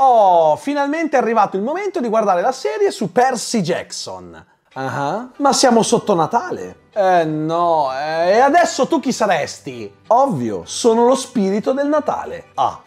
Oh, finalmente è arrivato il momento di guardare la serie su Percy Jackson. Ah, uh-huh. ma siamo sotto Natale. Eh no, eh, e adesso tu chi saresti? Ovvio, sono lo spirito del Natale. Ah,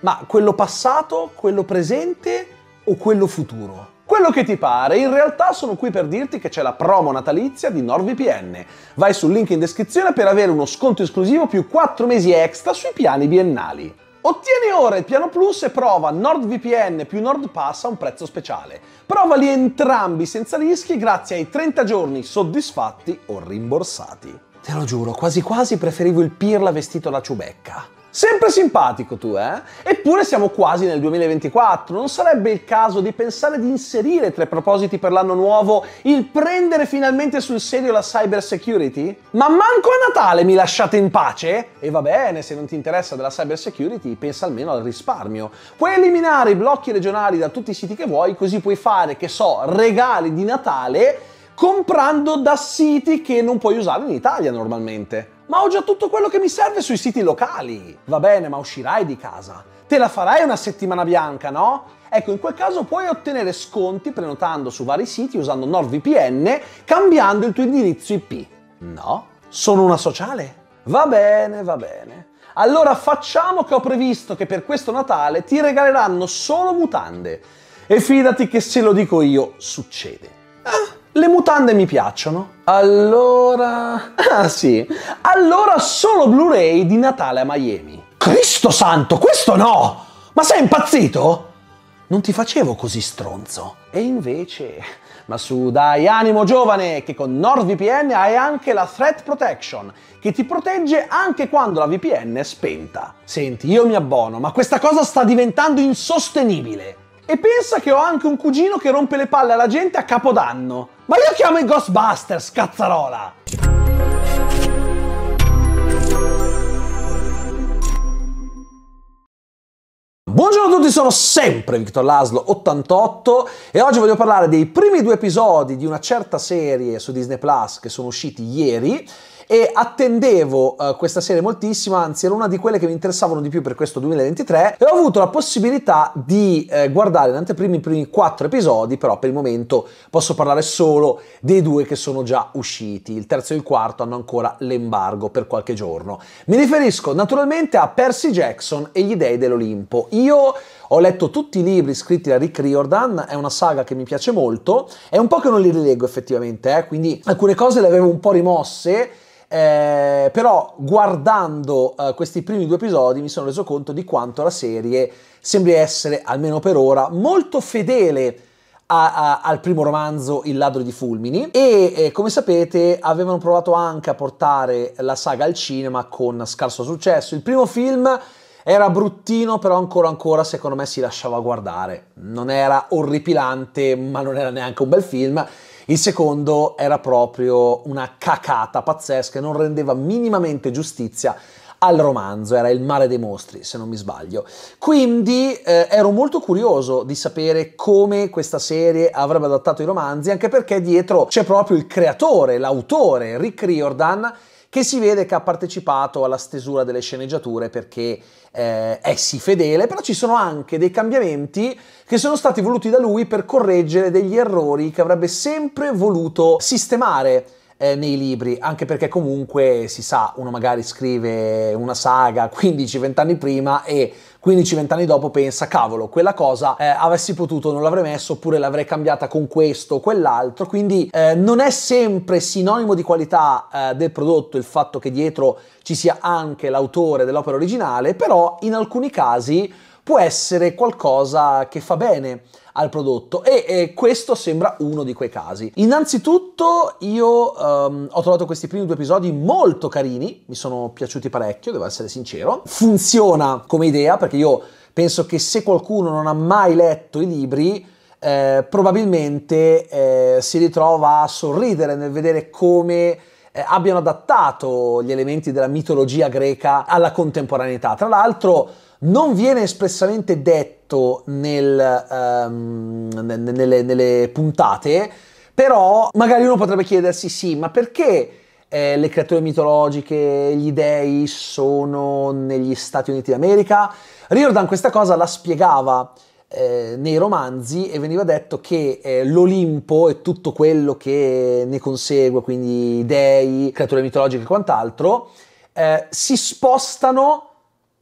ma quello passato, quello presente o quello futuro? Quello che ti pare, in realtà sono qui per dirti che c'è la promo natalizia di NordVPN. Vai sul link in descrizione per avere uno sconto esclusivo più 4 mesi extra sui piani biennali. Ottieni ora il piano plus e prova NordVPN più NordPass a un prezzo speciale. Provali entrambi senza rischi grazie ai 30 giorni soddisfatti o rimborsati. Te lo giuro, quasi quasi preferivo il pirla vestito da ciubecca. Sempre simpatico tu, eh? Eppure siamo quasi nel 2024, non sarebbe il caso di pensare di inserire tra i propositi per l'anno nuovo il prendere finalmente sul serio la cyber security? Ma manco a Natale mi lasciate in pace? E va bene, se non ti interessa della cyber security, pensa almeno al risparmio. Puoi eliminare i blocchi regionali da tutti i siti che vuoi, così puoi fare, che so, regali di Natale comprando da siti che non puoi usare in Italia normalmente. Ma ho già tutto quello che mi serve sui siti locali. Va bene, ma uscirai di casa. Te la farai una settimana bianca, no? Ecco, in quel caso puoi ottenere sconti prenotando su vari siti usando NordVPN, cambiando il tuo indirizzo IP. No? Sono una sociale? Va bene, va bene. Allora facciamo che ho previsto che per questo Natale ti regaleranno solo mutande. E fidati che se lo dico io, succede. Ah! Le mutande mi piacciono. Allora... Ah sì, allora solo Blu-ray di Natale a Miami. Cristo santo, questo no! Ma sei impazzito? Non ti facevo così stronzo. E invece... Ma su dai, animo giovane, che con NordVPN hai anche la Threat Protection, che ti protegge anche quando la VPN è spenta. Senti, io mi abbono, ma questa cosa sta diventando insostenibile. E pensa che ho anche un cugino che rompe le palle alla gente a capodanno. Ma io chiamo i Ghostbusters, cazzarola! Buongiorno a tutti, sono sempre Victor Laslo 88 e oggi voglio parlare dei primi due episodi di una certa serie su Disney Plus che sono usciti ieri e attendevo uh, questa serie moltissimo, anzi era una di quelle che mi interessavano di più per questo 2023 e ho avuto la possibilità di eh, guardare in anteprima i primi quattro episodi, però per il momento posso parlare solo dei due che sono già usciti, il terzo e il quarto hanno ancora l'embargo per qualche giorno. Mi riferisco naturalmente a Percy Jackson e gli dei dell'Olimpo. Io ho letto tutti i libri scritti da Rick Riordan, è una saga che mi piace molto, è un po' che non li rileggo effettivamente, eh, quindi alcune cose le avevo un po' rimosse, eh, però guardando eh, questi primi due episodi mi sono reso conto di quanto la serie sembri essere, almeno per ora, molto fedele a, a, al primo romanzo Il ladro di fulmini e eh, come sapete avevano provato anche a portare la saga al cinema con scarso successo. Il primo film era bruttino, però ancora ancora secondo me si lasciava guardare. Non era orripilante, ma non era neanche un bel film il secondo era proprio una cacata pazzesca e non rendeva minimamente giustizia al romanzo, era Il mare dei mostri, se non mi sbaglio. Quindi eh, ero molto curioso di sapere come questa serie avrebbe adattato i romanzi, anche perché dietro c'è proprio il creatore, l'autore, Rick Riordan, che si vede che ha partecipato alla stesura delle sceneggiature perché eh, è sì fedele, però ci sono anche dei cambiamenti che sono stati voluti da lui per correggere degli errori che avrebbe sempre voluto sistemare eh, nei libri, anche perché comunque si sa, uno magari scrive una saga 15-20 anni prima e 15-20 anni dopo pensa, cavolo, quella cosa eh, avessi potuto, non l'avrei messo, oppure l'avrei cambiata con questo o quell'altro. Quindi eh, non è sempre sinonimo di qualità eh, del prodotto il fatto che dietro ci sia anche l'autore dell'opera originale, però in alcuni casi può essere qualcosa che fa bene al prodotto e, e questo sembra uno di quei casi. Innanzitutto io um, ho trovato questi primi due episodi molto carini, mi sono piaciuti parecchio, devo essere sincero. Funziona come idea perché io penso che se qualcuno non ha mai letto i libri, eh, probabilmente eh, si ritrova a sorridere nel vedere come eh, abbiano adattato gli elementi della mitologia greca alla contemporaneità. Tra l'altro non viene espressamente detto nel, um, nelle, nelle, puntate, però magari uno potrebbe chiedersi sì, ma perché eh, le creature mitologiche, gli dei sono negli Stati Uniti d'America? Riordan questa cosa la spiegava eh, nei romanzi e veniva detto che eh, l'Olimpo e tutto quello che ne consegue, quindi dei, creature mitologiche e quant'altro, eh, si spostano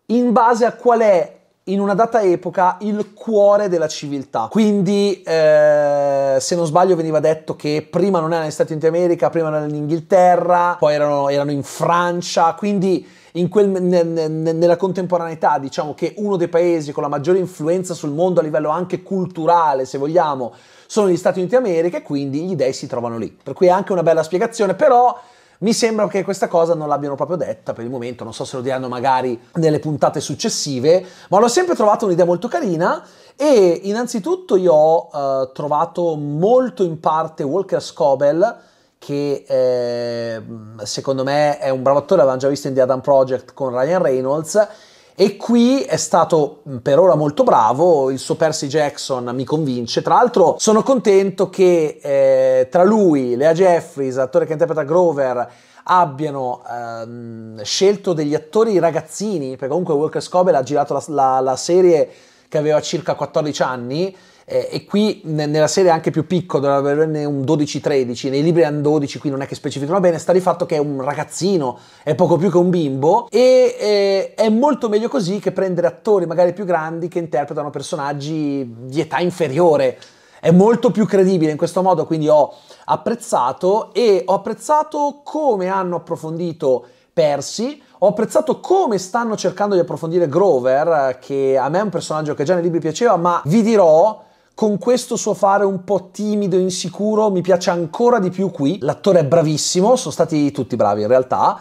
in base a qual è in una data epoca il cuore della civiltà. Quindi, eh, se non sbaglio, veniva detto che prima non erano negli Stati Uniti d'America, prima erano in Inghilterra, poi erano, erano in Francia, quindi in quel, ne, ne, nella contemporaneità diciamo che uno dei paesi con la maggiore influenza sul mondo a livello anche culturale, se vogliamo, sono gli Stati Uniti d'America e quindi gli dei si trovano lì. Per cui è anche una bella spiegazione, però mi sembra che questa cosa non l'abbiano proprio detta per il momento, non so se lo diranno magari nelle puntate successive, ma l'ho sempre trovata un'idea molto carina e innanzitutto io ho eh, trovato molto in parte Walker Scobel che eh, secondo me è un bravo attore, l'avevamo già visto in The Adam Project con Ryan Reynolds e qui è stato mm, per ora molto bravo, il suo Percy Jackson mi convince. Tra l'altro sono contento che eh, tra lui, Lea Jeffries, attore che interpreta Grover, abbiano ehm, scelto degli attori ragazzini, perché comunque Walker Scobell ha girato la, la, la serie che aveva circa 14 anni, eh, e qui nella serie anche più piccola, dovrebbe averne un 12-13, nei libri hanno 12, qui non è che specificano bene, sta di fatto che è un ragazzino, è poco più che un bimbo, e eh, è molto meglio così che prendere attori magari più grandi che interpretano personaggi di età inferiore è molto più credibile in questo modo, quindi ho apprezzato e ho apprezzato come hanno approfondito Percy, ho apprezzato come stanno cercando di approfondire Grover, che a me è un personaggio che già nei libri piaceva, ma vi dirò con questo suo fare un po' timido, e insicuro, mi piace ancora di più qui. L'attore è bravissimo, sono stati tutti bravi in realtà.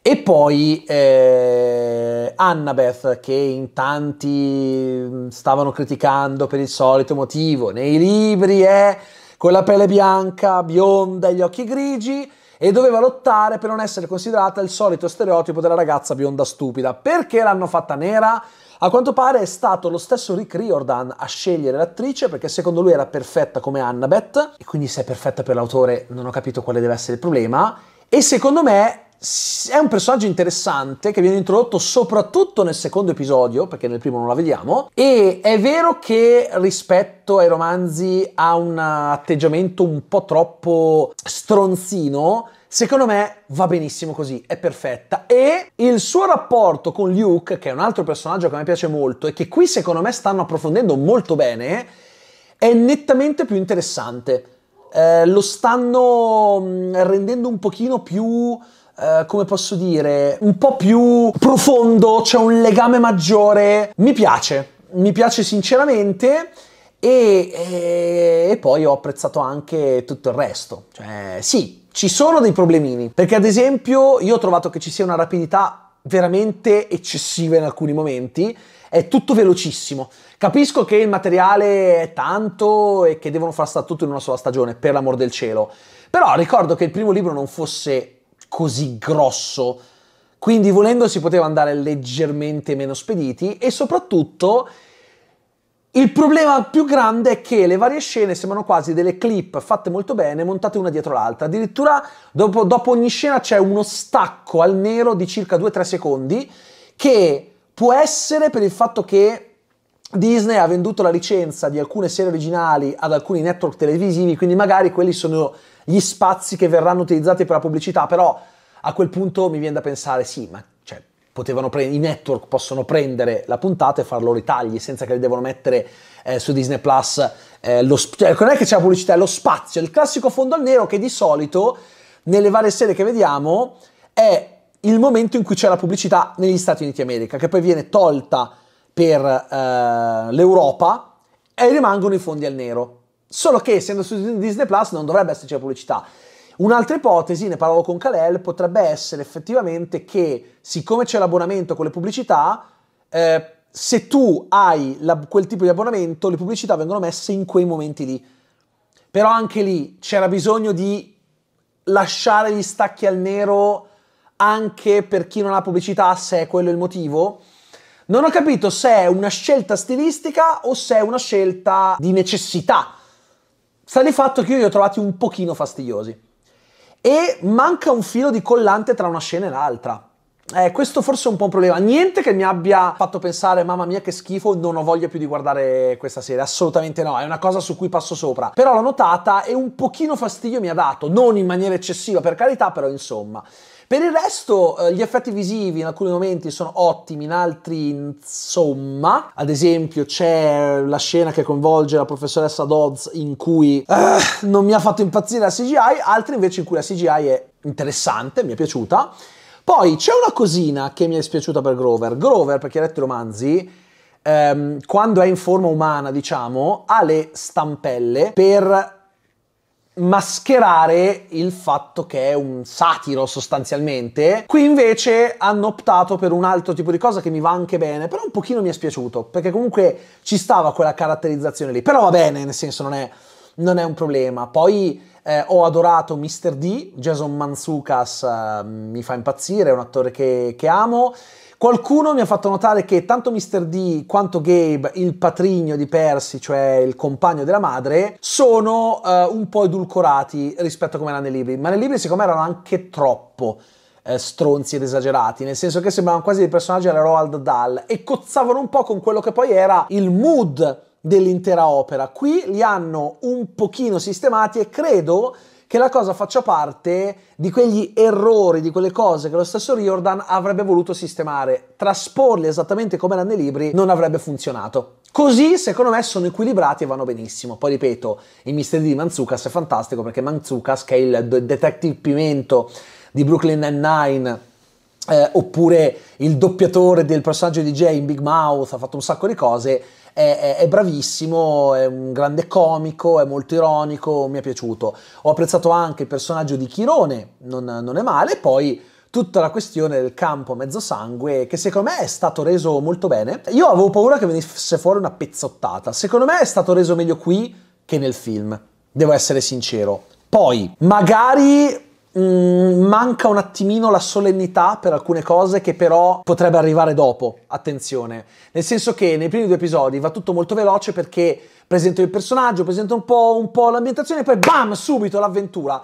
E poi eh, Annabeth, che in tanti mm, stavano criticando per il solito motivo, nei libri è con la pelle bianca, bionda e gli occhi grigi, e doveva lottare per non essere considerata il solito stereotipo della ragazza bionda stupida. Perché l'hanno fatta nera? A quanto pare è stato lo stesso Rick Riordan a scegliere l'attrice perché secondo lui era perfetta come Annabeth e quindi se è perfetta per l'autore non ho capito quale deve essere il problema e secondo me è un personaggio interessante che viene introdotto soprattutto nel secondo episodio, perché nel primo non la vediamo, e è vero che rispetto ai romanzi ha un atteggiamento un po' troppo stronzino, Secondo me va benissimo così, è perfetta. E il suo rapporto con Luke, che è un altro personaggio che a me piace molto e che qui secondo me stanno approfondendo molto bene, è nettamente più interessante. Eh, lo stanno mm, rendendo un pochino più... Uh, come posso dire, un po' più profondo, c'è cioè un legame maggiore. Mi piace, mi piace sinceramente. E, e, eh, e, poi ho apprezzato anche tutto il resto. Cioè, sì, ci sono dei problemini, perché ad esempio io ho trovato che ci sia una rapidità veramente eccessiva in alcuni momenti, è tutto velocissimo. Capisco che il materiale è tanto e che devono far stare tutto in una sola stagione, per l'amor del cielo. Però ricordo che il primo libro non fosse così grosso, quindi volendo si poteva andare leggermente meno spediti e soprattutto il problema più grande è che le varie scene sembrano quasi delle clip fatte molto bene, montate una dietro l'altra. Addirittura dopo, dopo ogni scena c'è uno stacco al nero di circa 2-3 secondi che può essere per il fatto che Disney ha venduto la licenza di alcune serie originali ad alcuni network televisivi, quindi magari quelli sono gli spazi che verranno utilizzati per la pubblicità, però a quel punto mi viene da pensare sì, ma potevano prendere, i network possono prendere la puntata e far loro i tagli senza che le devono mettere eh, su Disney Plus. Eh, lo sp- cioè, non è che c'è la pubblicità, è lo spazio, il classico fondo al nero che di solito nelle varie serie che vediamo è il momento in cui c'è la pubblicità negli Stati Uniti d'America, che poi viene tolta per eh, l'Europa e rimangono i fondi al nero. Solo che essendo su Disney Plus non dovrebbe esserci la pubblicità. Un'altra ipotesi, ne parlavo con Kalel, potrebbe essere effettivamente che siccome c'è l'abbonamento con le pubblicità, eh, se tu hai la, quel tipo di abbonamento, le pubblicità vengono messe in quei momenti lì. Però anche lì c'era bisogno di lasciare gli stacchi al nero anche per chi non ha pubblicità, se è quello il motivo. Non ho capito se è una scelta stilistica o se è una scelta di necessità. Sta di fatto che io li ho trovati un pochino fastidiosi e manca un filo di collante tra una scena e l'altra. Eh, questo forse è un po' un problema. Niente che mi abbia fatto pensare, mamma mia che schifo, non ho voglia più di guardare questa serie. Assolutamente no, è una cosa su cui passo sopra. Però l'ho notata e un pochino fastidio mi ha dato, non in maniera eccessiva per carità, però insomma. Per il resto eh, gli effetti visivi in alcuni momenti sono ottimi, in altri insomma. Ad esempio c'è la scena che coinvolge la professoressa Dodds in cui uh, non mi ha fatto impazzire la CGI, altri invece in cui la CGI è interessante, mi è piaciuta. Poi c'è una cosina che mi è spiaciuta per Grover. Grover, perché ha letto i romanzi, ehm, quando è in forma umana, diciamo, ha le stampelle per mascherare il fatto che è un satiro sostanzialmente. Qui invece hanno optato per un altro tipo di cosa che mi va anche bene, però un pochino mi è spiaciuto, perché comunque ci stava quella caratterizzazione lì, però va bene, nel senso non è, non è un problema. Poi eh, ho adorato Mr. D, Jason Manzukas eh, mi fa impazzire, è un attore che, che amo. Qualcuno mi ha fatto notare che tanto Mr. D quanto Gabe, il patrigno di Percy, cioè il compagno della madre, sono uh, un po' edulcorati rispetto a come erano nei libri, ma nei libri siccome erano anche troppo eh, stronzi ed esagerati, nel senso che sembravano quasi dei personaggi alla Roald Dahl e cozzavano un po' con quello che poi era il mood dell'intera opera. Qui li hanno un pochino sistemati e credo che la cosa faccia parte di quegli errori, di quelle cose che lo stesso Riordan avrebbe voluto sistemare. Trasporli esattamente come erano nei libri non avrebbe funzionato. Così, secondo me, sono equilibrati e vanno benissimo. Poi ripeto, il mistero di Manzucas è fantastico perché Manzucas, che è il detective pimento di Brooklyn Nine-Nine, eh, oppure il doppiatore del personaggio di Jay in Big Mouth, ha fatto un sacco di cose, è, è, bravissimo, è un grande comico, è molto ironico, mi è piaciuto. Ho apprezzato anche il personaggio di Chirone, non, non è male, poi tutta la questione del campo mezzo sangue che secondo me è stato reso molto bene. Io avevo paura che venisse fuori una pezzottata, secondo me è stato reso meglio qui che nel film, devo essere sincero. Poi, magari Mm, manca un attimino la solennità per alcune cose che però potrebbe arrivare dopo, attenzione. Nel senso che nei primi due episodi va tutto molto veloce perché presento il personaggio, presento un po', un po l'ambientazione e poi bam, subito l'avventura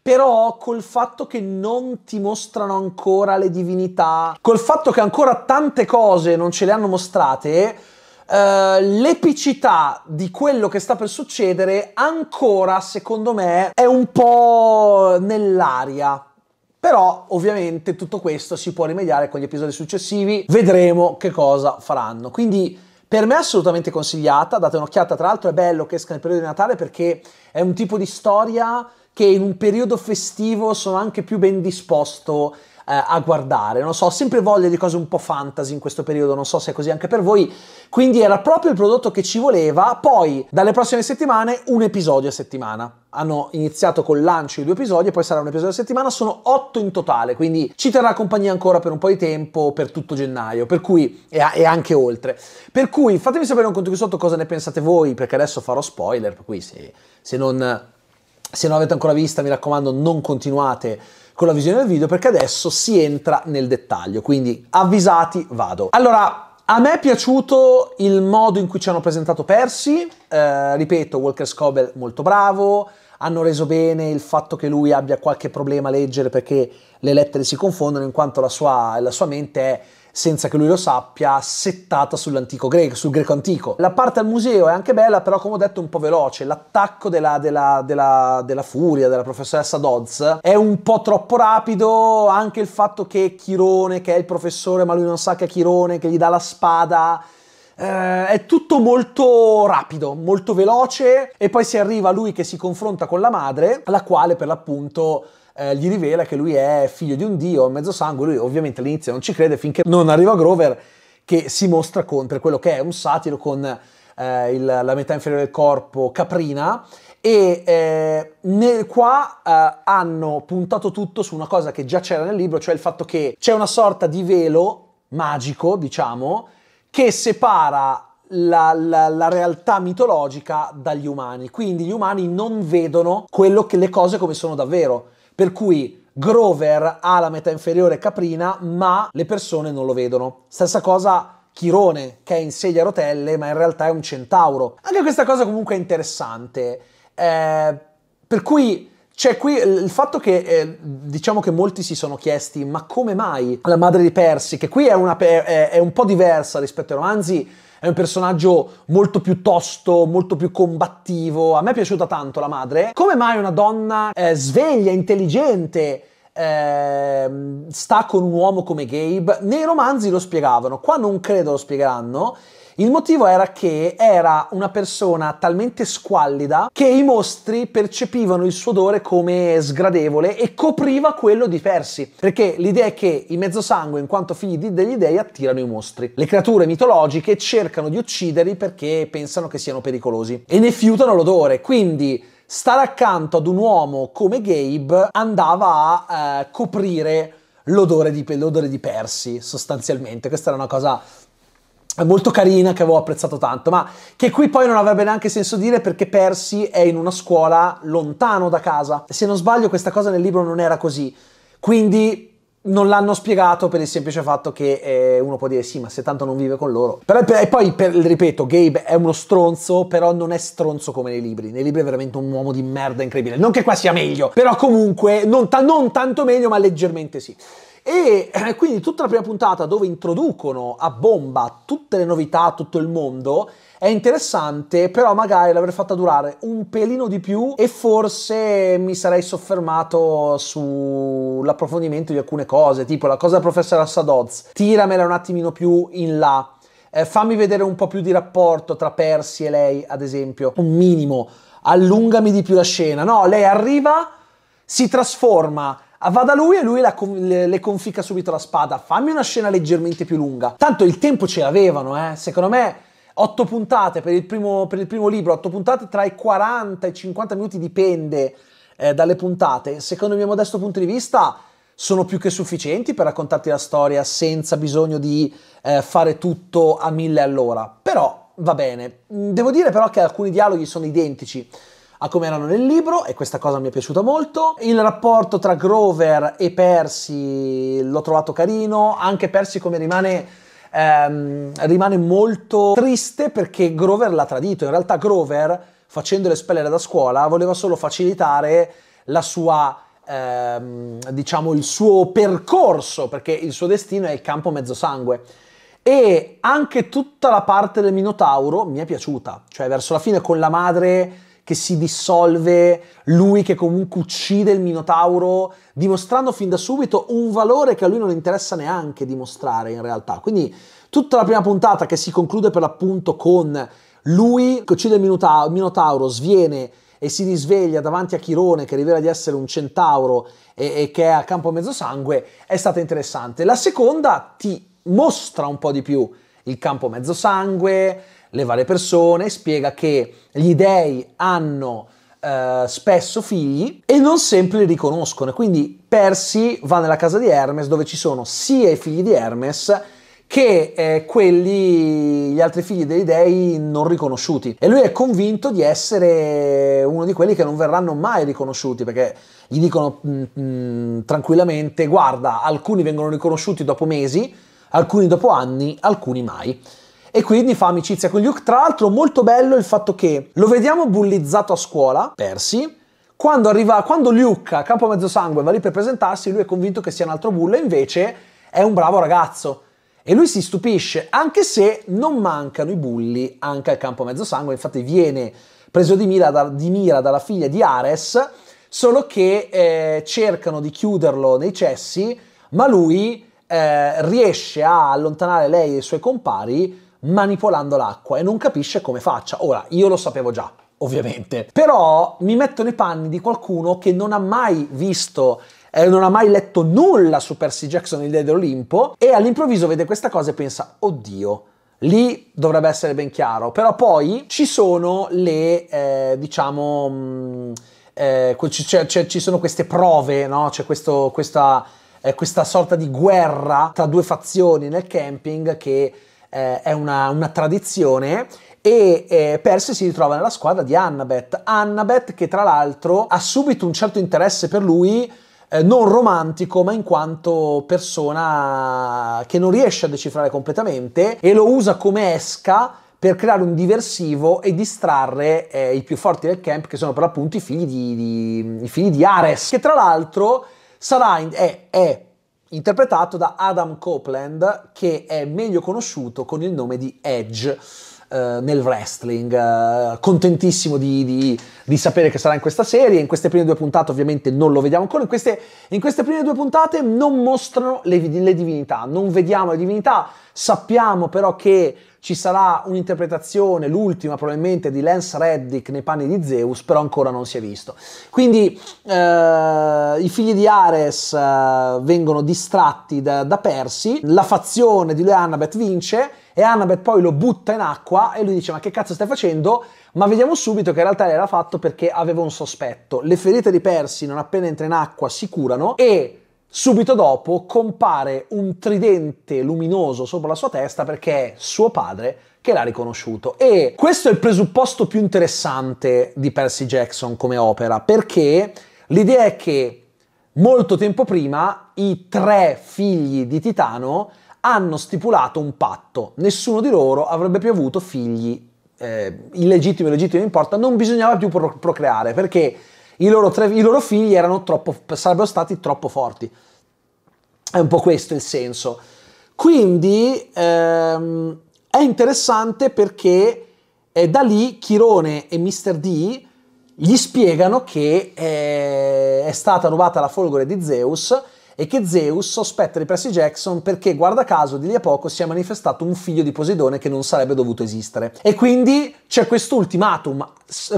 però col fatto che non ti mostrano ancora le divinità, col fatto che ancora tante cose non ce le hanno mostrate, eh, l'epicità di quello che sta per succedere ancora, secondo me, è un po' nell'aria. Però ovviamente tutto questo si può rimediare con gli episodi successivi, vedremo che cosa faranno. Quindi per me è assolutamente consigliata, date un'occhiata, tra l'altro è bello che esca nel periodo di Natale perché è un tipo di storia che in un periodo festivo sono anche più ben disposto eh, a guardare. Non so, ho sempre voglia di cose un po' fantasy in questo periodo, non so se è così anche per voi. Quindi era proprio il prodotto che ci voleva. Poi, dalle prossime settimane, un episodio a settimana hanno iniziato col lancio i due episodi e poi sarà un episodio a settimana, sono otto in totale, quindi ci terrà compagnia ancora per un po' di tempo, per tutto gennaio, per cui, e, e anche oltre. Per cui fatemi sapere un conto qui sotto cosa ne pensate voi, perché adesso farò spoiler, per cui se, se non... Se non avete ancora vista, mi raccomando, non continuate con la visione del video perché adesso si entra nel dettaglio. Quindi avvisati, vado. Allora, a me è piaciuto il modo in cui ci hanno presentato Percy, eh, ripeto, Walker Scobel molto bravo, hanno reso bene il fatto che lui abbia qualche problema a leggere perché le lettere si confondono in quanto la sua, la sua mente è senza che lui lo sappia, settata sull'antico greco, sul greco antico. La parte al museo è anche bella, però come ho detto è un po' veloce. L'attacco della, della, della, della furia della professoressa Dodds è un po' troppo rapido, anche il fatto che Chirone, che è il professore, ma lui non sa che è Chirone, che gli dà la spada... Uh, è tutto molto rapido, molto veloce e poi si arriva a lui che si confronta con la madre, la quale per l'appunto eh, gli rivela che lui è figlio di un dio, mezzo sangue, lui ovviamente all'inizio non ci crede finché non arriva Grover che si mostra con, per quello che è un satiro con eh, il, la metà inferiore del corpo caprina e eh, nel, qua eh, hanno puntato tutto su una cosa che già c'era nel libro, cioè il fatto che c'è una sorta di velo magico, diciamo, che separa la, la, la, realtà mitologica dagli umani. Quindi gli umani non vedono quello che le cose come sono davvero. Per cui Grover ha la metà inferiore caprina, ma le persone non lo vedono. Stessa cosa Chirone, che è in sedia a rotelle, ma in realtà è un centauro. Anche questa cosa comunque è interessante. Eh, per cui c'è qui il fatto che eh, diciamo che molti si sono chiesti ma come mai la madre di Persi, che qui è, una, è, è un po' diversa rispetto ai romanzi, è un personaggio molto più tosto, molto più combattivo. A me è piaciuta tanto la madre. Come mai una donna eh, sveglia, intelligente, eh, sta con un uomo come Gabe? Nei romanzi lo spiegavano, qua non credo lo spiegheranno. Il motivo era che era una persona talmente squallida che i mostri percepivano il suo odore come sgradevole e copriva quello di Persi, perché l'idea è che i mezzosangue, in quanto figli degli dei, attirano i mostri. Le creature mitologiche cercano di ucciderli perché pensano che siano pericolosi e ne fiutano l'odore, quindi stare accanto ad un uomo come Gabe andava a eh, coprire l'odore di, l'odore di Persi, sostanzialmente. Questa era una cosa molto carina che avevo apprezzato tanto, ma che qui poi non avrebbe neanche senso dire perché Percy è in una scuola lontano da casa. Se non sbaglio questa cosa nel libro non era così, quindi non l'hanno spiegato per il semplice fatto che eh, uno può dire sì, ma se tanto non vive con loro. Però, e poi, per, ripeto, Gabe è uno stronzo, però non è stronzo come nei libri. Nei libri è veramente un uomo di merda incredibile. Non che qua sia meglio, però comunque non, ta- non tanto meglio, ma leggermente sì. E eh, quindi tutta la prima puntata dove introducono a bomba tutte le novità, tutto il mondo, è interessante, però magari l'avrei fatta durare un pelino di più e forse mi sarei soffermato sull'approfondimento di alcune cose, tipo la cosa del professoressa Dodds, tiramela un attimino più in là. Eh, fammi vedere un po' più di rapporto tra Percy e lei, ad esempio, un minimo, allungami di più la scena. No, lei arriva, si trasforma, Ah, vada lui e lui la, le, le conficca subito la spada. Fammi una scena leggermente più lunga. Tanto il tempo ce l'avevano, eh. Secondo me 8 puntate per il, primo, per il primo libro, 8 puntate tra i 40 e i 50 minuti dipende eh, dalle puntate. Secondo il mio modesto punto di vista sono più che sufficienti per raccontarti la storia senza bisogno di eh, fare tutto a mille all'ora. Però va bene. Devo dire però che alcuni dialoghi sono identici a come erano nel libro e questa cosa mi è piaciuta molto. Il rapporto tra Grover e Percy l'ho trovato carino, anche Percy come rimane... Ehm, rimane molto triste perché Grover l'ha tradito. In realtà Grover, facendo spellere da scuola, voleva solo facilitare la sua Ehm, diciamo il suo percorso, perché il suo destino è il campo mezzosangue. E anche tutta la parte del Minotauro mi è piaciuta, cioè verso la fine con la madre che si dissolve, lui che comunque uccide il Minotauro, dimostrando fin da subito un valore che a lui non interessa neanche dimostrare in realtà. Quindi tutta la prima puntata che si conclude per l'appunto con lui che uccide il Minotauro, sviene e si risveglia davanti a Chirone che rivela di essere un centauro e, e che è a campo mezzosangue, è stata interessante. La seconda ti mostra un po' di più il campo mezzosangue, le varie persone, spiega che gli dei hanno eh, spesso figli e non sempre li riconoscono. Quindi Percy va nella casa di Hermes dove ci sono sia i figli di Hermes che eh, quelli, gli altri figli degli dei non riconosciuti. E lui è convinto di essere uno di quelli che non verranno mai riconosciuti, perché gli dicono mh, mm, mh, mm, tranquillamente, guarda, alcuni vengono riconosciuti dopo mesi, alcuni dopo anni, alcuni mai e quindi fa amicizia con Luke. Tra l'altro molto bello il fatto che lo vediamo bullizzato a scuola, Persi, quando, arriva, quando Luke a Campo Mezzosangue va lì per presentarsi, lui è convinto che sia un altro bullo, invece è un bravo ragazzo. E lui si stupisce, anche se non mancano i bulli anche al Campo Mezzosangue, infatti viene preso di mira, da, di mira dalla figlia di Ares, solo che eh, cercano di chiuderlo nei cessi, ma lui eh, riesce a allontanare lei e i suoi compari manipolando l'acqua e non capisce come faccia. Ora, io lo sapevo già, ovviamente, però mi metto nei panni di qualcuno che non ha mai visto eh, non ha mai letto nulla su Percy Jackson il Re dell'Olimpo e all'improvviso vede questa cosa e pensa oddio Lì dovrebbe essere ben chiaro, però poi ci sono le, eh, diciamo, mh, mm, eh, c- c- cioè, cioè, ci sono queste prove, no? C'è questo, questa, eh, questa sorta di guerra tra due fazioni nel camping che eh, è una, una, tradizione e eh, Percy si ritrova nella squadra di Annabeth. Annabeth che tra l'altro ha subito un certo interesse per lui eh, non romantico, ma in quanto persona che non riesce a decifrare completamente e lo usa come esca per creare un diversivo e distrarre eh, i più forti del camp, che sono per l'appunto i figli di, di, i figli di Ares, che tra l'altro sarà in, è, è interpretato da Adam Copeland, che è meglio conosciuto con il nome di Edge eh, nel wrestling. Eh, contentissimo di, di, di, sapere che sarà in questa serie. In queste prime due puntate ovviamente non lo vediamo ancora. In queste, in queste prime due puntate non mostrano le, le divinità, non vediamo le divinità. Sappiamo però che ci sarà un'interpretazione, l'ultima probabilmente, di Lance Reddick nei panni di Zeus, però ancora non si è visto. Quindi eh, i figli di Ares eh, vengono distratti da, da Persi, la fazione di lui Annabeth vince e Annabeth poi lo butta in acqua e lui dice ma che cazzo stai facendo? Ma vediamo subito che in realtà l'era fatto perché aveva un sospetto. Le ferite di Persi non appena entra in acqua si curano e Subito dopo compare un tridente luminoso sopra la sua testa perché è suo padre che l'ha riconosciuto. E questo è il presupposto più interessante di Percy Jackson come opera, perché l'idea è che molto tempo prima i tre figli di Titano hanno stipulato un patto, nessuno di loro avrebbe più avuto figli eh, illegittimi o legittimi, non importa, non bisognava più procreare perché i loro, tre, i loro figli troppo, sarebbero stati troppo forti. È un po' questo il senso. Quindi ehm, è interessante perché eh, da lì Chirone e Mr. D gli spiegano che eh, è stata rubata la folgore di Zeus e che Zeus sospetta di Percy Jackson perché, guarda caso, di lì a poco si è manifestato un figlio di Poseidone che non sarebbe dovuto esistere. E quindi c'è quest'ultimatum,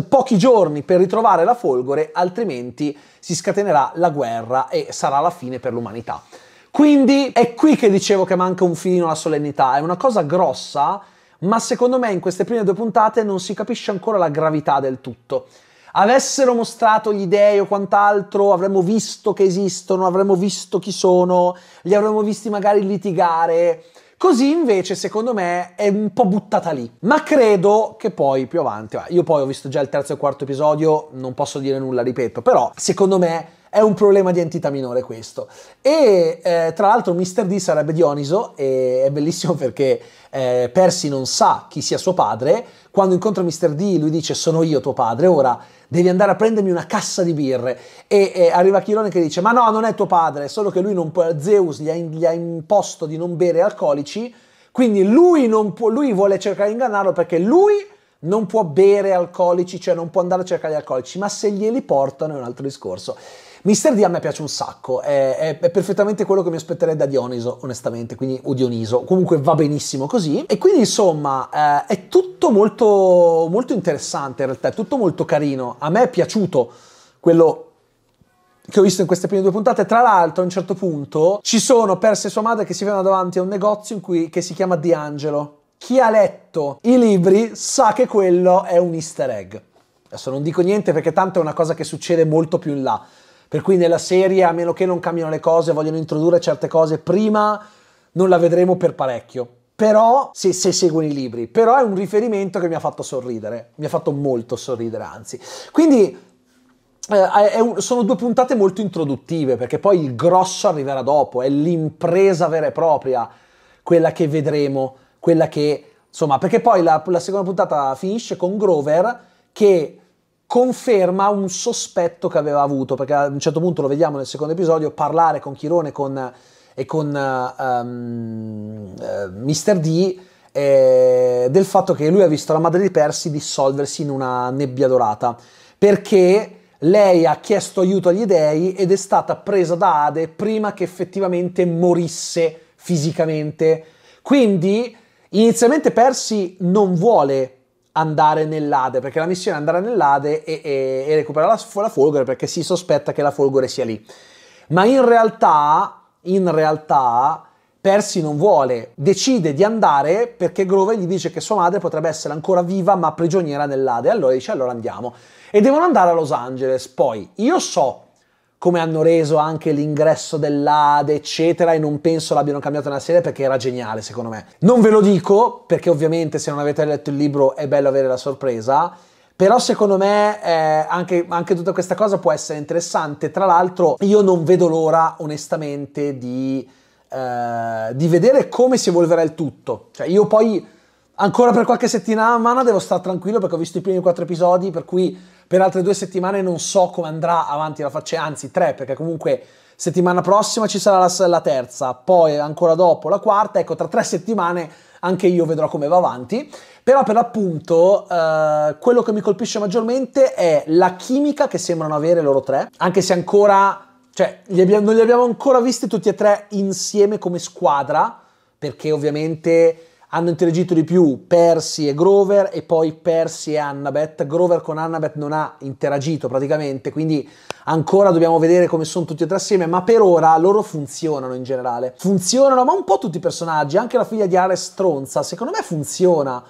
pochi giorni per ritrovare la folgore, altrimenti si scatenerà la guerra e sarà la fine per l'umanità. Quindi è qui che dicevo che manca un filino alla solennità, è una cosa grossa, ma secondo me in queste prime due puntate non si capisce ancora la gravità del tutto avessero mostrato gli dei o quant'altro, avremmo visto che esistono, avremmo visto chi sono, li avremmo visti magari litigare. Così invece, secondo me, è un po' buttata lì. Ma credo che poi più avanti, io poi ho visto già il terzo e quarto episodio, non posso dire nulla, ripeto, però secondo me è un problema di entità minore questo. E eh, tra l'altro Mr. D sarebbe Dioniso e è bellissimo perché eh, Percy non sa chi sia suo padre, quando incontra Mr. D lui dice sono io tuo padre, ora devi andare a prendermi una cassa di birre. E, e arriva Chirone che dice, ma no, non è tuo padre, solo che lui non può, Zeus gli ha, gli ha imposto di non bere alcolici, quindi lui, può, lui vuole cercare di ingannarlo perché lui non può bere alcolici, cioè non può andare a cercare gli alcolici, ma se glieli portano è un altro discorso. Mister D a me piace un sacco, è, è, è, perfettamente quello che mi aspetterei da Dioniso, onestamente, quindi o Dioniso, comunque va benissimo così. E quindi insomma eh, è tutto molto, molto interessante in realtà, è tutto molto carino. A me è piaciuto quello che ho visto in queste prime due puntate. Tra l'altro, a un certo punto ci sono Perse e sua madre che si vedono davanti a un negozio cui, che si chiama Di Angelo. Chi ha letto i libri sa che quello è un easter egg. Adesso non dico niente perché tanto è una cosa che succede molto più in là. Per cui nella serie, a meno che non cambiano le cose, vogliono introdurre certe cose prima, non la vedremo per parecchio. Però, se, se seguono i libri, però è un riferimento che mi ha fatto sorridere, mi ha fatto molto sorridere anzi. Quindi eh, un, sono due puntate molto introduttive, perché poi il grosso arriverà dopo, è l'impresa vera e propria, quella che vedremo, quella che... Insomma, perché poi la, la seconda puntata finisce con Grover che conferma un sospetto che aveva avuto, perché a un certo punto lo vediamo nel secondo episodio parlare con Chirone con, e con um, uh, Mr. D eh, del fatto che lui ha visto la madre di Percy dissolversi in una nebbia dorata, perché lei ha chiesto aiuto agli dei ed è stata presa da Ade prima che effettivamente morisse fisicamente. Quindi inizialmente Percy non vuole andare nell'Ade, perché la missione è andare nell'Ade e, e, e recuperare la, la, folgore, perché si sospetta che la folgore sia lì. Ma in realtà, in realtà, Percy non vuole, decide di andare perché Grover gli dice che sua madre potrebbe essere ancora viva ma prigioniera nell'Ade, allora dice allora andiamo. E devono andare a Los Angeles. Poi, io so come hanno reso anche l'ingresso dell'Ade, eccetera, e non penso l'abbiano cambiato nella serie perché era geniale, secondo me. Non ve lo dico, perché ovviamente se non avete letto il libro è bello avere la sorpresa, però secondo me eh, anche, anche, tutta questa cosa può essere interessante. Tra l'altro io non vedo l'ora onestamente di, eh, di vedere come si evolverà il tutto. Cioè io poi ancora per qualche settimana devo stare tranquillo perché ho visto i primi quattro episodi, per cui per altre due settimane non so come andrà avanti la faccia, anzi tre, perché comunque settimana prossima ci sarà la, la terza, poi ancora dopo la quarta, ecco tra tre settimane anche io vedrò come va avanti, però per l'appunto eh, quello che mi colpisce maggiormente è la chimica che sembrano avere loro tre, anche se ancora, cioè li abbiamo, non li abbiamo ancora visti tutti e tre insieme come squadra, perché ovviamente hanno interagito di più Percy e Grover e poi Percy e Annabeth. Grover con Annabeth non ha interagito praticamente, quindi ancora dobbiamo vedere come sono tutti e tre assieme, ma per ora loro funzionano in generale. Funzionano, ma un po' tutti i personaggi, anche la figlia di Ares stronza, secondo me funziona.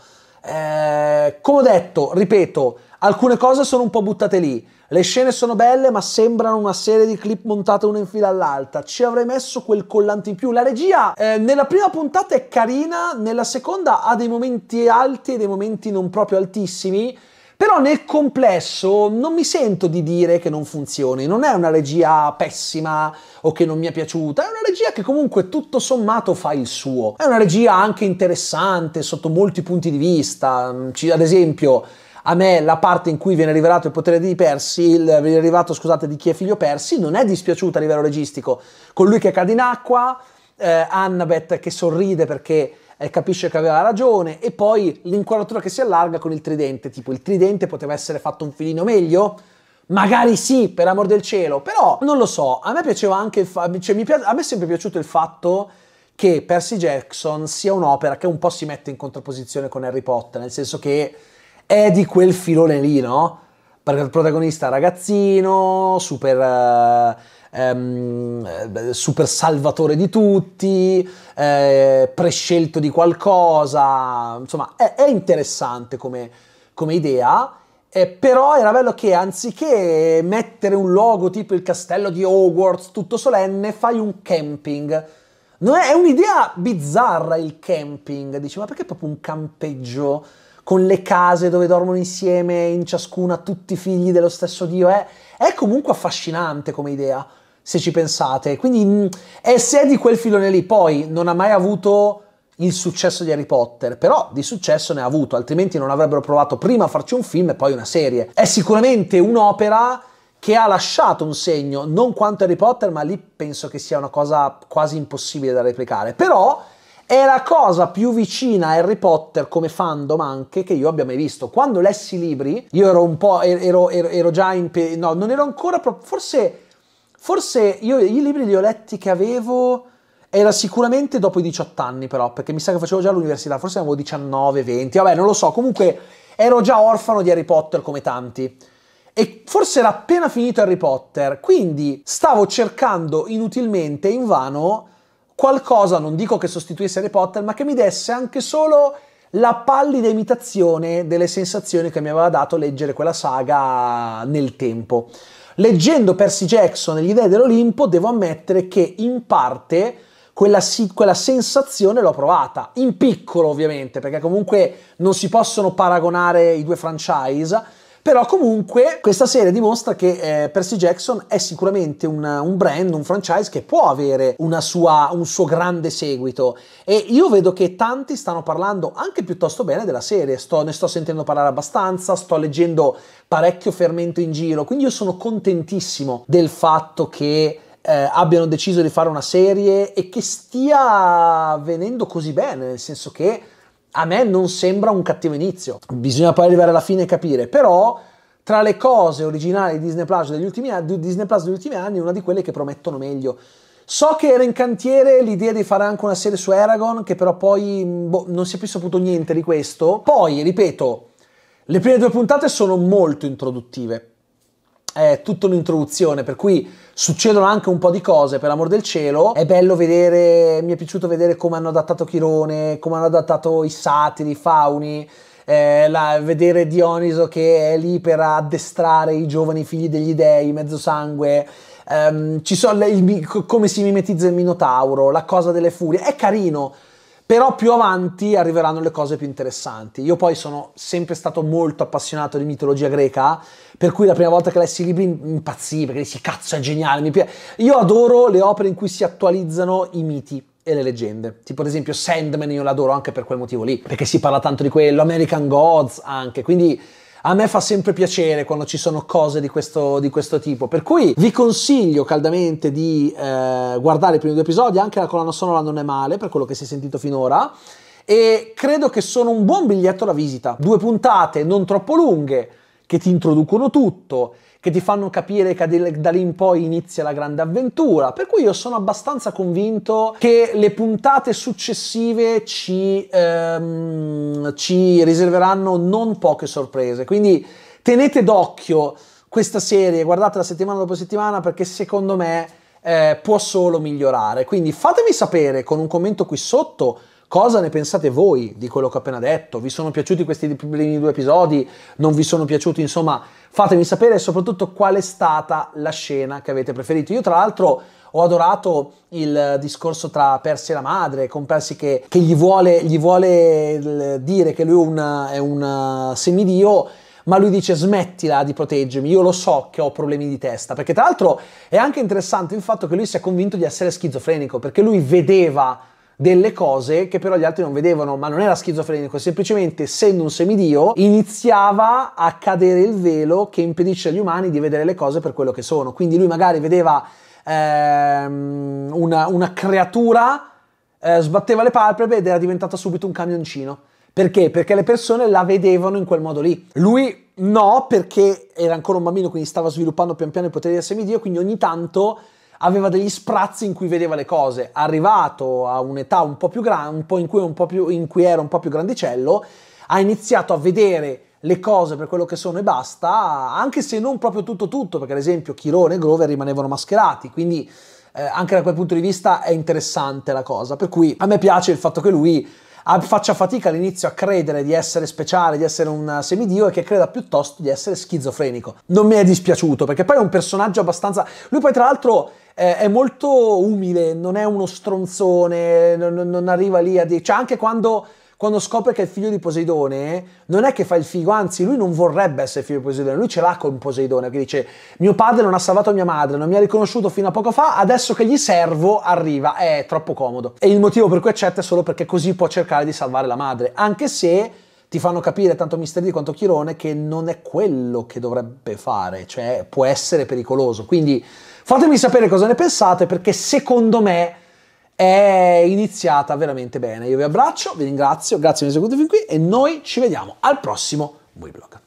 Eh, come ho detto, ripeto, alcune cose sono un po' buttate lì. Le scene sono belle, ma sembrano una serie di clip montate una in fila all'altra. Ci avrei messo quel collante in più. La regia eh, nella prima puntata è carina, nella seconda ha dei momenti alti e dei momenti non proprio altissimi. Però nel complesso non mi sento di dire che non funzioni. Non è una regia pessima o che non mi è piaciuta. È una regia che comunque tutto sommato fa il suo. È una regia anche interessante sotto molti punti di vista. ad esempio a me la parte in cui viene rivelato il potere di Percy, il, viene rivelato, scusate, di chi è figlio Percy, non è dispiaciuta a livello registico. Con lui che cade in acqua, eh, Annabeth che sorride perché eh, capisce che aveva ragione, e poi l'inquadratura che si allarga con il tridente, tipo il tridente poteva essere fatto un filino meglio? Magari sì, per amor del cielo, però non lo so, a me piaceva anche, fa- cioè, mi piace, a me è sempre piaciuto il fatto che Percy Jackson sia un'opera che un po' si mette in contrapposizione con Harry Potter, nel senso che è di quel filone lì, no? Perché il protagonista ragazzino, super, eh, ehm, eh, super salvatore di tutti, eh, prescelto di qualcosa, insomma è, è interessante come, come idea. Eh, però era bello che anziché mettere un logo tipo il castello di Hogwarts tutto solenne, fai un camping. Non è, è un'idea bizzarra il camping, dici ma perché proprio un campeggio? con le case dove dormono insieme in ciascuna tutti figli dello stesso dio, è, è comunque affascinante come idea, se ci pensate. Quindi mm, è se è di quel filone lì, poi non ha mai avuto il successo di Harry Potter, però di successo ne ha avuto, altrimenti non avrebbero provato prima a farci un film e poi una serie. È sicuramente un'opera che ha lasciato un segno, non quanto Harry Potter, ma lì penso che sia una cosa quasi impossibile da replicare. Però è la cosa più vicina a Harry Potter come fandom anche che io abbia mai visto. Quando lessi i libri, io ero un po', er-, ero, ero, ero già in... Pe- no, non ero ancora, pro- forse, forse io i libri li ho letti che avevo... Era sicuramente dopo i 18 anni però, perché mi sa che facevo già l'università, forse avevo 19, 20, vabbè non lo so, comunque ero già orfano di Harry Potter come tanti. E forse era appena finito Harry Potter, quindi stavo cercando inutilmente, invano, qualcosa, non dico che sostituisse Harry Potter, ma che mi desse anche solo la pallida imitazione delle sensazioni che mi aveva dato leggere quella saga nel tempo. Leggendo Percy Jackson e gli dei dell'Olimpo, devo ammettere che in parte quella, si- quella, sensazione l'ho provata, in piccolo ovviamente, perché comunque non si possono paragonare i due franchise, però comunque questa serie dimostra che eh, Percy Jackson è sicuramente una, un brand, un franchise che può avere sua, un suo grande seguito e io vedo che tanti stanno parlando anche piuttosto bene della serie, sto, ne sto sentendo parlare abbastanza, sto leggendo parecchio fermento in giro, quindi io sono contentissimo del fatto che eh, abbiano deciso di fare una serie e che stia venendo così bene, nel senso che a me non sembra un cattivo inizio. Bisogna poi arrivare alla fine e capire, però tra le cose originali di Disney Plus degli ultimi anni, Disney Plus degli ultimi anni, una di quelle che promettono meglio. So che era in cantiere l'idea di fare anche una serie su Aragorn, che però poi mm, boh, non si è più saputo niente di questo. Poi, ripeto, le prime due puntate sono molto introduttive, è tutta un'introduzione, per cui succedono anche un po' di cose, per amor del cielo. È bello vedere, mi è piaciuto vedere come hanno adattato Chirone, come hanno adattato i satiri, i fauni. Eh, la, vedere Dioniso che è lì per addestrare i giovani figli degli dei, mezzo sangue. Um, ci so, le, il, come si mimetizza il Minotauro, la cosa delle furie. È carino però più avanti arriveranno le cose più interessanti. Io poi sono sempre stato molto appassionato di mitologia greca, per cui la prima volta che lessi i libri impazzì, perché si cazzo è geniale, mi piace. Io adoro le opere in cui si attualizzano i miti e le leggende. Tipo ad esempio Sandman io l'adoro anche per quel motivo lì, perché si parla tanto di quello, American Gods anche, quindi a me fa sempre piacere quando ci sono cose di questo, di questo tipo. Per cui vi consiglio caldamente di eh, guardare i primi due episodi, anche la colonna sonora non è male per quello che si è sentito finora. E credo che sono un buon biglietto da visita. Due puntate non troppo lunghe che ti introducono tutto che ti fanno capire che da lì in poi inizia la grande avventura. Per cui io sono abbastanza convinto che le puntate successive ci, ehm, ci riserveranno non poche sorprese. Quindi tenete d'occhio questa serie, guardatela settimana dopo settimana perché secondo me eh, può solo migliorare. Quindi fatemi sapere con un commento qui sotto Cosa ne pensate voi di quello che ho appena detto? Vi sono piaciuti questi primi due episodi? Non vi sono piaciuti? Insomma, fatemi sapere soprattutto qual è stata la scena che avete preferito. Io, tra l'altro, ho adorato il discorso tra Percy e la madre, con Percy che, che gli, vuole, gli, vuole, eh, dire che lui una, è un eh, semidio ma lui dice smettila di proteggermi, io lo so che ho problemi di testa, perché tra l'altro è anche interessante il fatto che lui sia convinto di essere schizofrenico, perché lui vedeva delle cose che però gli altri non vedevano, ma non era schizofrenico, semplicemente essendo un semidio iniziava a cadere il velo che impedisce agli umani di vedere le cose per quello che sono. Quindi lui magari vedeva ehm, una, una, creatura, eh, sbatteva le palpebre ed era diventata subito un camioncino. Perché? Perché le persone la vedevano in quel modo lì. Lui no, perché era ancora un bambino, quindi stava sviluppando pian piano il potere del semidio, quindi ogni tanto aveva degli sprazzi in cui vedeva le cose. Arrivato a un'età un po' più grande, un po' in cui, in cui era un po' più grandicello, ha iniziato a vedere le cose per quello che sono e basta, anche se non proprio tutto tutto, perché ad esempio Chirone e Grover rimanevano mascherati, quindi eh, anche da quel punto di vista è interessante la cosa. Per cui a me piace il fatto che lui faccia fatica all'inizio a credere di essere speciale, di essere un semidio e che creda piuttosto di essere schizofrenico. Non mi è dispiaciuto perché poi è un personaggio abbastanza... Lui poi tra l'altro eh, è molto umile, non è uno stronzone, non, non arriva lì a dire... Cioè anche quando quando scopre che è il figlio di Poseidone, non è che fa il figo, anzi lui non vorrebbe essere figlio di Poseidone, lui ce l'ha con Poseidone, che dice mio padre non ha salvato mia madre, non mi ha riconosciuto fino a poco fa, adesso che gli servo arriva, è troppo comodo. E il motivo per cui accetta è solo perché così può cercare di salvare la madre, anche se ti fanno capire tanto Misteri quanto Chirone che non è quello che dovrebbe fare, cioè può essere pericoloso, quindi Fatemi sapere cosa ne pensate perché secondo me è iniziata veramente bene. Io vi abbraccio, vi ringrazio, grazie per essere venuti fin qui e noi ci vediamo al prossimo Weblog.